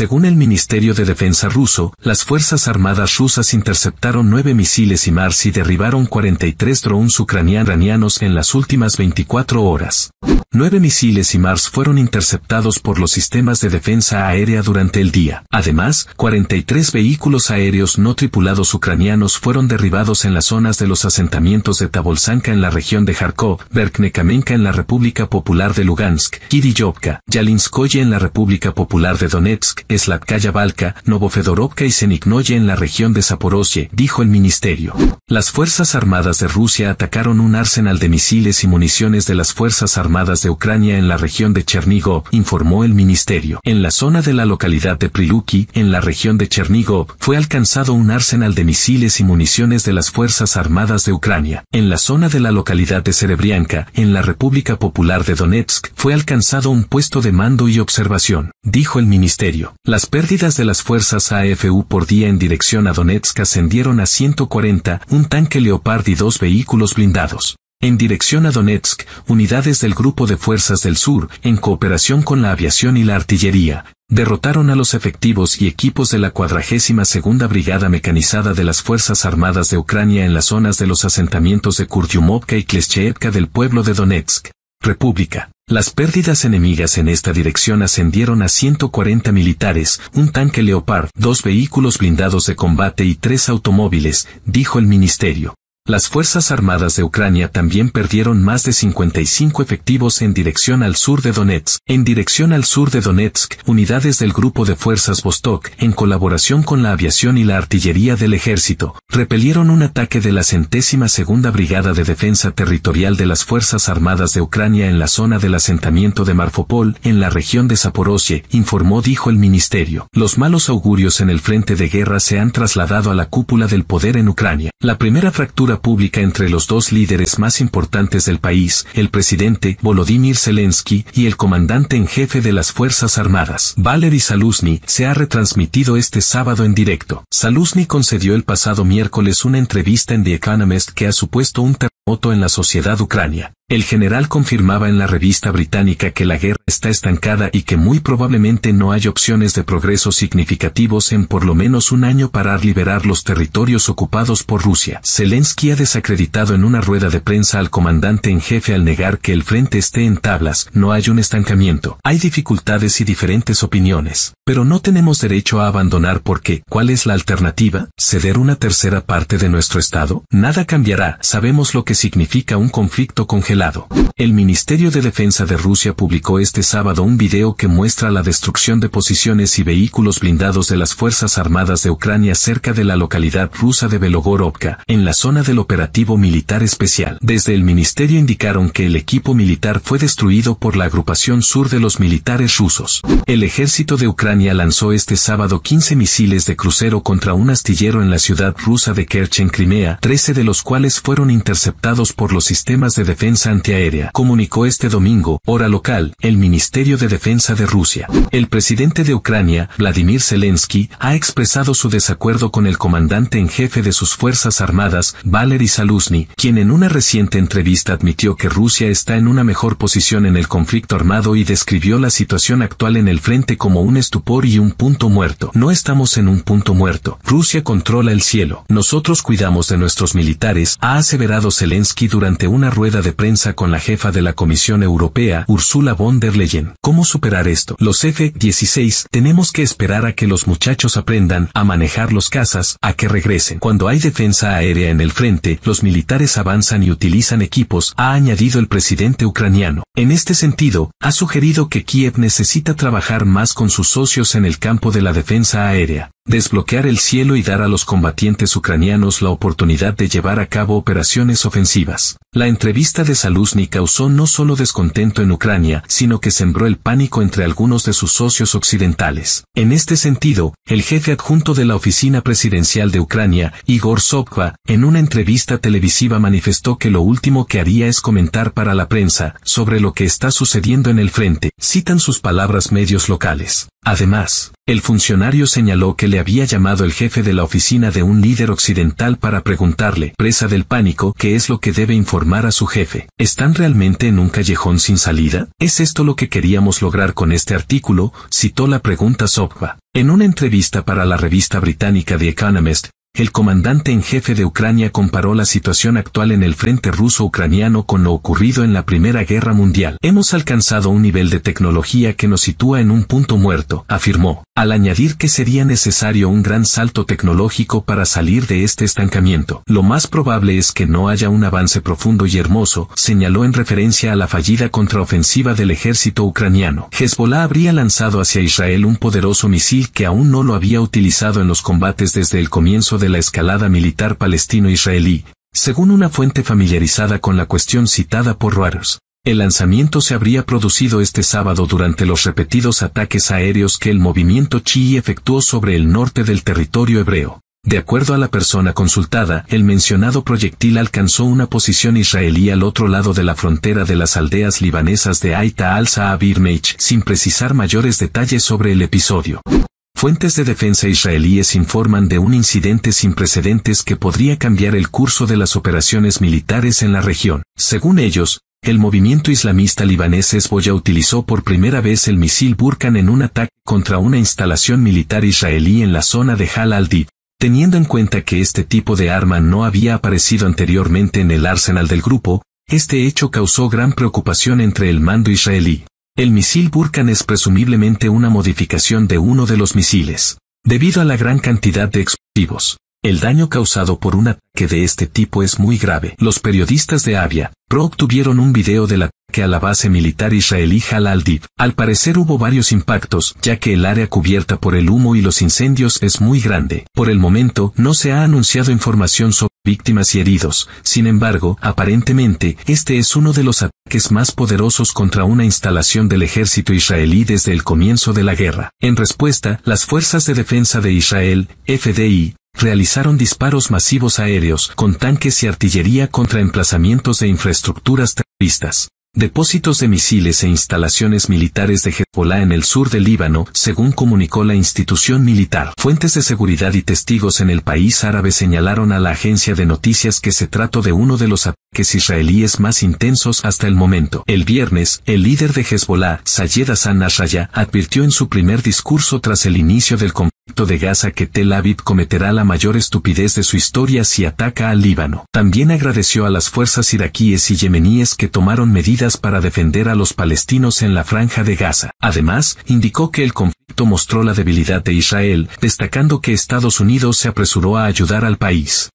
Según el Ministerio de Defensa ruso, las Fuerzas Armadas rusas interceptaron nueve misiles y Mars y derribaron 43 drones ucranianos en las últimas 24 horas. Nueve misiles y Mars fueron interceptados por los sistemas de defensa aérea durante el día. Además, 43 vehículos aéreos no tripulados ucranianos fueron derribados en las zonas de los asentamientos de Tabolsanka en la región de Kharkov, Berknekamenka en la República Popular de Lugansk, Kiryovka, Yalinskoye en la República Popular de Donetsk, Slavkaya Balka, Novofedorovka y Seniknoye en la región de Zaporozhye, dijo el ministerio. Las Fuerzas Armadas de Rusia atacaron un arsenal de misiles y municiones de las Fuerzas Armadas de Ucrania en la región de Chernigov, informó el ministerio. En la zona de la localidad de Priluki, en la región de Chernigov, fue alcanzado un arsenal de misiles y municiones de las Fuerzas Armadas de Ucrania. En la zona de la localidad de Serebrianka, en la República Popular de Donetsk, fue alcanzado un puesto de mando y observación, dijo el ministerio. Las pérdidas de las fuerzas AFU por día en dirección a Donetsk ascendieron a 140, un tanque Leopard y dos vehículos blindados. En dirección a Donetsk, unidades del Grupo de Fuerzas del Sur, en cooperación con la aviación y la artillería, derrotaron a los efectivos y equipos de la 42 Brigada Mecanizada de las Fuerzas Armadas de Ucrania en las zonas de los asentamientos de Kurdyumovka y Kleschevka del pueblo de Donetsk, República. Las pérdidas enemigas en esta dirección ascendieron a 140 militares, un tanque Leopard, dos vehículos blindados de combate y tres automóviles, dijo el ministerio. Las Fuerzas Armadas de Ucrania también perdieron más de 55 efectivos en dirección al sur de Donetsk. En dirección al sur de Donetsk, unidades del Grupo de Fuerzas Vostok, en colaboración con la aviación y la artillería del ejército, repelieron un ataque de la centésima segunda Brigada de Defensa Territorial de las Fuerzas Armadas de Ucrania en la zona del asentamiento de Marfopol, en la región de Zaporozhye, informó dijo el ministerio. Los malos augurios en el frente de guerra se han trasladado a la cúpula del poder en Ucrania. La primera fractura pública entre los dos líderes más importantes del país, el presidente Volodymyr Zelensky y el comandante en jefe de las Fuerzas Armadas. Valery Saluzny se ha retransmitido este sábado en directo. Saluzny concedió el pasado miércoles una entrevista en The Economist que ha supuesto un terremoto en la sociedad ucrania. El general confirmaba en la revista británica que la guerra está estancada y que muy probablemente no hay opciones de progreso significativos en por lo menos un año para liberar los territorios ocupados por Rusia. Zelensky ha desacreditado en una rueda de prensa al comandante en jefe al negar que el frente esté en tablas, no hay un estancamiento, hay dificultades y diferentes opiniones. Pero no tenemos derecho a abandonar porque, ¿cuál es la alternativa? ¿Ceder una tercera parte de nuestro Estado? Nada cambiará, sabemos lo que significa un conflicto congelado lado. El Ministerio de Defensa de Rusia publicó este sábado un video que muestra la destrucción de posiciones y vehículos blindados de las Fuerzas Armadas de Ucrania cerca de la localidad rusa de Belogorovka, en la zona del operativo militar especial. Desde el ministerio indicaron que el equipo militar fue destruido por la agrupación sur de los militares rusos. El ejército de Ucrania lanzó este sábado 15 misiles de crucero contra un astillero en la ciudad rusa de Kerch en Crimea, 13 de los cuales fueron interceptados por los sistemas de defensa antiaérea, comunicó este domingo, hora local, el Ministerio de Defensa de Rusia. El presidente de Ucrania, Vladimir Zelensky, ha expresado su desacuerdo con el comandante en jefe de sus Fuerzas Armadas, Valery Saluzny, quien en una reciente entrevista admitió que Rusia está en una mejor posición en el conflicto armado y describió la situación actual en el frente como un estupor y un punto muerto. No estamos en un punto muerto. Rusia controla el cielo. Nosotros cuidamos de nuestros militares, ha aseverado Zelensky durante una rueda de prensa con la jefa de la Comisión Europea, Ursula von der Leyen. ¿Cómo superar esto? Los F-16 tenemos que esperar a que los muchachos aprendan a manejar los cazas, a que regresen. Cuando hay defensa aérea en el frente, los militares avanzan y utilizan equipos, ha añadido el presidente ucraniano. En este sentido, ha sugerido que Kiev necesita trabajar más con sus socios en el campo de la defensa aérea desbloquear el cielo y dar a los combatientes ucranianos la oportunidad de llevar a cabo operaciones ofensivas. La entrevista de Saluzny causó no solo descontento en Ucrania, sino que sembró el pánico entre algunos de sus socios occidentales. En este sentido, el jefe adjunto de la Oficina Presidencial de Ucrania, Igor Sopka, en una entrevista televisiva manifestó que lo último que haría es comentar para la prensa sobre lo que está sucediendo en el frente, citan sus palabras medios locales. Además, el funcionario señaló que le había llamado el jefe de la oficina de un líder occidental para preguntarle, presa del pánico, qué es lo que debe informar a su jefe. ¿Están realmente en un callejón sin salida? ¿Es esto lo que queríamos lograr con este artículo? citó la pregunta Sokva. En una entrevista para la revista británica The Economist, el comandante en jefe de Ucrania comparó la situación actual en el frente ruso-ucraniano con lo ocurrido en la Primera Guerra Mundial. Hemos alcanzado un nivel de tecnología que nos sitúa en un punto muerto, afirmó, al añadir que sería necesario un gran salto tecnológico para salir de este estancamiento. Lo más probable es que no haya un avance profundo y hermoso, señaló en referencia a la fallida contraofensiva del ejército ucraniano. Hezbollah habría lanzado hacia Israel un poderoso misil que aún no lo había utilizado en los combates desde el comienzo de la escalada militar palestino-israelí, según una fuente familiarizada con la cuestión citada por Reuters. El lanzamiento se habría producido este sábado durante los repetidos ataques aéreos que el movimiento chií efectuó sobre el norte del territorio hebreo. De acuerdo a la persona consultada, el mencionado proyectil alcanzó una posición israelí al otro lado de la frontera de las aldeas libanesas de Aita al-Sa'ab sin precisar mayores detalles sobre el episodio. Fuentes de defensa israelíes informan de un incidente sin precedentes que podría cambiar el curso de las operaciones militares en la región. Según ellos, el movimiento islamista libanés Hezbollah utilizó por primera vez el misil Burkan en un ataque contra una instalación militar israelí en la zona de Hal al Teniendo en cuenta que este tipo de arma no había aparecido anteriormente en el arsenal del grupo, este hecho causó gran preocupación entre el mando israelí. El misil Burkan es presumiblemente una modificación de uno de los misiles. Debido a la gran cantidad de explosivos, el daño causado por un ataque de este tipo es muy grave. Los periodistas de Avia Pro obtuvieron un video del ataque a la base militar israelí -Dib. Al parecer hubo varios impactos, ya que el área cubierta por el humo y los incendios es muy grande. Por el momento, no se ha anunciado información sobre víctimas y heridos, sin embargo, aparentemente, este es uno de los ataques más poderosos contra una instalación del ejército israelí desde el comienzo de la guerra. En respuesta, las Fuerzas de Defensa de Israel, FDI, realizaron disparos masivos aéreos con tanques y artillería contra emplazamientos de infraestructuras terroristas depósitos de misiles e instalaciones militares de Hezbollah en el sur del Líbano, según comunicó la institución militar. Fuentes de seguridad y testigos en el país árabe señalaron a la agencia de noticias que se trató de uno de los ataques israelíes más intensos hasta el momento. El viernes, el líder de Hezbollah, Sayed Hassan Nasrallah, advirtió en su primer discurso tras el inicio del conflicto de Gaza que Tel Aviv cometerá la mayor estupidez de su historia si ataca al Líbano. También agradeció a las fuerzas iraquíes y yemeníes que tomaron medidas para defender a los palestinos en la franja de Gaza. Además, indicó que el conflicto mostró la debilidad de Israel, destacando que Estados Unidos se apresuró a ayudar al país.